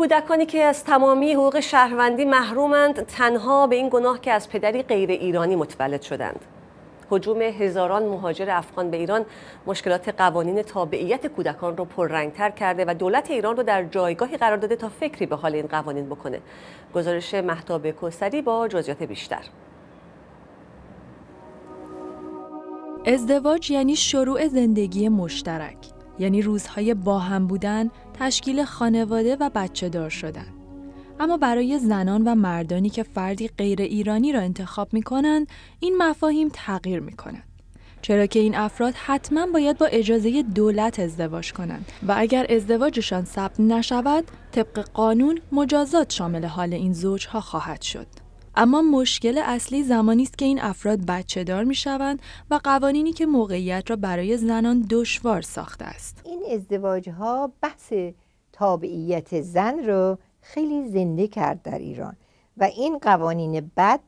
کودکانی که از تمامی حقوق شهروندی محرومند تنها به این گناه که از پدری غیر ایرانی متولد شدند. حجوم هزاران مهاجر افغان به ایران مشکلات قوانین تابعیت کودکان رو پررنگتر کرده و دولت ایران رو در جایگاهی قرار داده تا فکری به حال این قوانین بکنه. گزارش محتاب کوسری با جزئیات بیشتر. ازدواج یعنی شروع زندگی مشترک. یعنی روزهای با هم بودن، تشکیل خانواده و بچه دار شدن. اما برای زنان و مردانی که فردی غیر ایرانی را انتخاب می کنند، این مفاهیم تغییر می کنند. چرا که این افراد حتما باید با اجازه دولت ازدواج کنند و اگر ازدواجشان ثبت نشود طبق قانون مجازات شامل حال این زوجها خواهد شد اما مشکل اصلی زمانی است که این افراد بچه دار می شوند و قوانینی که موقعیت را برای زنان دشوار ساخته است این ازدواج ها بحث تابعیت زن را خیلی زنده کرد در ایران و این قوانین بد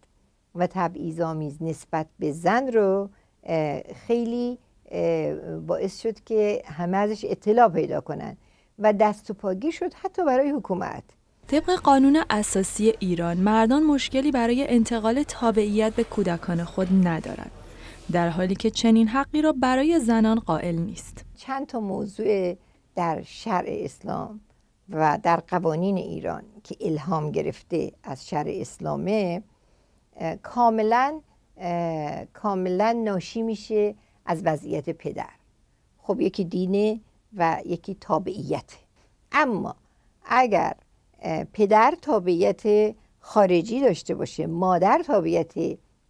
و تبعیض‌آمیز نسبت به زن رو خیلی باعث شد که همه ازش اطلاع پیدا کنند و دست و پاگی شد حتی برای حکومت طبق قانون اساسی ایران مردان مشکلی برای انتقال تابعیت به کودکان خود ندارند در حالی که چنین حقی را برای زنان قائل نیست چند تا موضوع در شرع اسلام و در قوانین ایران که الهام گرفته از شرع اسلامه کاملا کاملا ناشی میشه از وضعیت پدر خب یکی دینه و یکی تابعیته اما اگر پدر تابعیت خارجی داشته باشه مادر تابعیت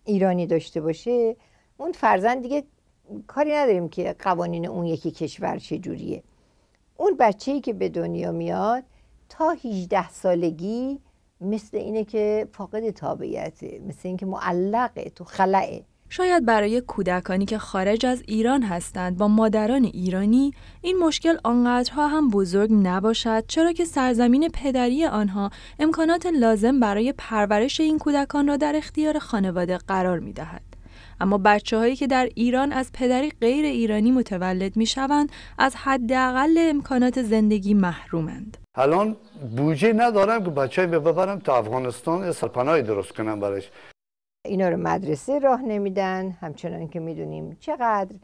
ایرانی داشته باشه اون فرزند دیگه کاری نداریم که قوانین اون یکی کشور جوریه. اون بچه‌ای که به دنیا میاد تا 18 سالگی مثل اینه که فاقد تابعیته مثل اینکه معلقه تو خلعه شاید برای کودکانی که خارج از ایران هستند با مادران ایرانی این مشکل آنقدرها هم بزرگ نباشد چرا که سرزمین پدری آنها امکانات لازم برای پرورش این کودکان را در اختیار خانواده قرار می دهد. اما بچه هایی که در ایران از پدری غیر ایرانی متولد می شوند از حداقل امکانات زندگی محرومند. الان بودجه ندارم که بچه ببرم تا افغانستان سرپناهی درست کنم برایش اینا رو مدرسه راه نمیدن همچنان که میدونیم چقدر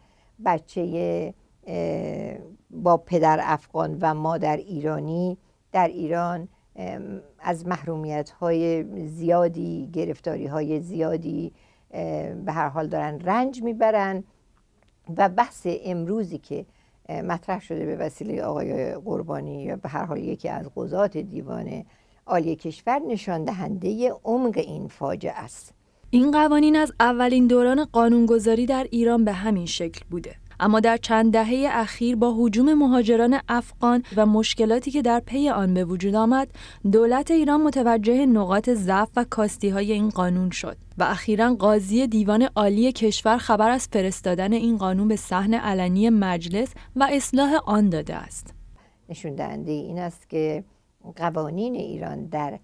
بچه با پدر افغان و مادر ایرانی در ایران از محرومیت های زیادی گرفتاری های زیادی به هر حال دارن رنج میبرن و بحث امروزی که مطرح شده به وسیله آقای قربانی یا به هر حال یکی از قضات دیوان عالی کشور نشان دهنده عمق این فاجعه است این قوانین از اولین دوران قانونگذاری در ایران به همین شکل بوده اما در چند دهه اخیر با حجوم مهاجران افغان و مشکلاتی که در پی آن به وجود آمد دولت ایران متوجه نقاط ضعف و کاستی های این قانون شد و اخیرا قاضی دیوان عالی کشور خبر از فرستادن این قانون به صحن علنی مجلس و اصلاح آن داده است نشون این است که قوانین ایران در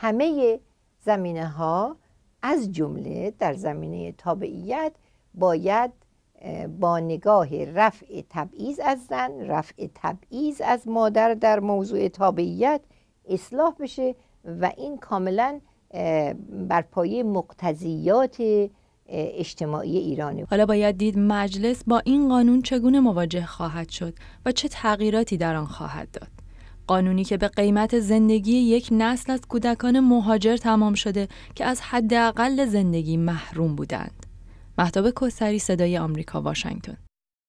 همه زمینه ها از جمله در زمینه تابعیت باید با نگاه رفع تبعیض از زن رفع تبعیض از مادر در موضوع تابعیت اصلاح بشه و این کاملا بر پایه مقتضیات اجتماعی ایرانه حالا باید دید مجلس با این قانون چگونه مواجه خواهد شد و چه تغییراتی در آن خواهد داد قانونی که به قیمت زندگی یک نسل از کودکان مهاجر تمام شده که از حداقل زندگی محروم بودند. محتاب کسری صدای آمریکا واشنگتن